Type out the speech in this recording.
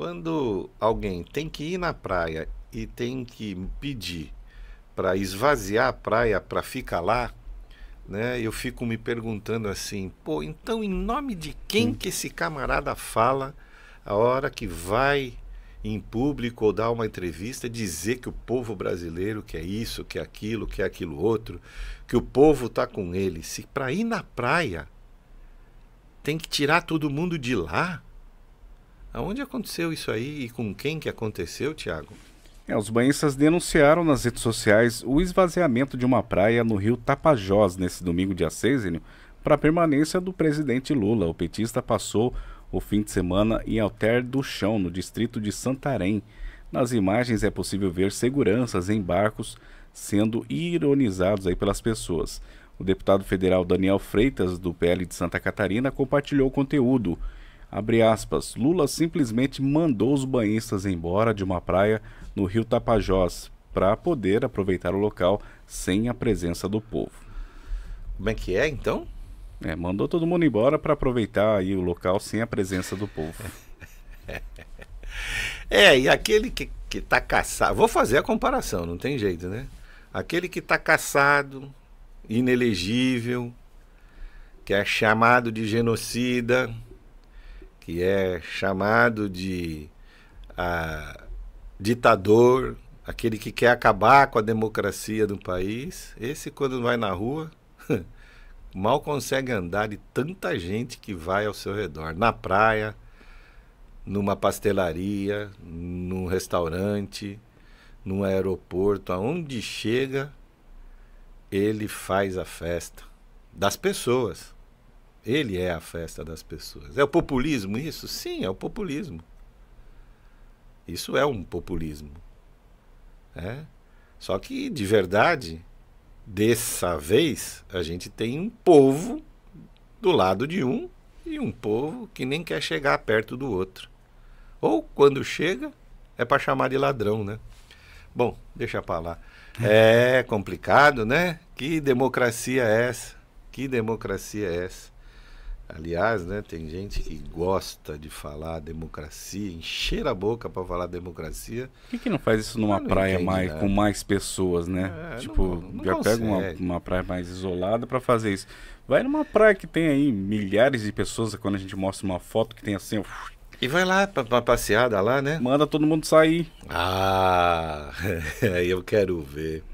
Quando alguém tem que ir na praia e tem que pedir para esvaziar a praia para ficar lá, né? Eu fico me perguntando assim, pô, então em nome de quem que esse camarada fala a hora que vai em público ou dar uma entrevista dizer que o povo brasileiro quer é isso, quer é aquilo, quer é aquilo outro, que o povo tá com ele. Se para ir na praia tem que tirar todo mundo de lá, Aonde aconteceu isso aí e com quem que aconteceu, Tiago? É, os banhistas denunciaram nas redes sociais o esvaziamento de uma praia no rio Tapajós nesse domingo dia 6, para a permanência do presidente Lula. O petista passou o fim de semana em Alter do Chão, no distrito de Santarém. Nas imagens é possível ver seguranças em barcos sendo ironizados aí pelas pessoas. O deputado federal Daniel Freitas, do PL de Santa Catarina, compartilhou o conteúdo Abre aspas, Lula simplesmente mandou os banhistas embora de uma praia no rio Tapajós para poder aproveitar o local sem a presença do povo. Como é que é então? É, mandou todo mundo embora para aproveitar aí o local sem a presença do povo. é, e aquele que, que tá caçado. Vou fazer a comparação, não tem jeito, né? Aquele que tá caçado, inelegível, que é chamado de genocida que é chamado de ditador, aquele que quer acabar com a democracia do país, esse quando vai na rua mal consegue andar de tanta gente que vai ao seu redor, na praia, numa pastelaria, num restaurante, num aeroporto, aonde chega, ele faz a festa das pessoas. Ele é a festa das pessoas. É o populismo isso? Sim, é o populismo. Isso é um populismo. É? Só que, de verdade, dessa vez, a gente tem um povo do lado de um e um povo que nem quer chegar perto do outro. Ou, quando chega, é para chamar de ladrão, né? Bom, deixa para lá. É complicado, né? Que democracia é essa? Que democracia é essa? Aliás, né, tem gente que gosta de falar democracia, encher a boca para falar democracia. Por que, que não faz isso numa praia mais, com mais pessoas, né? É, tipo, não, não já pega uma, uma praia mais isolada para fazer isso. Vai numa praia que tem aí milhares de pessoas, quando a gente mostra uma foto que tem assim, uf, e vai lá para pra passeada lá, né? Manda todo mundo sair. Ah, eu quero ver.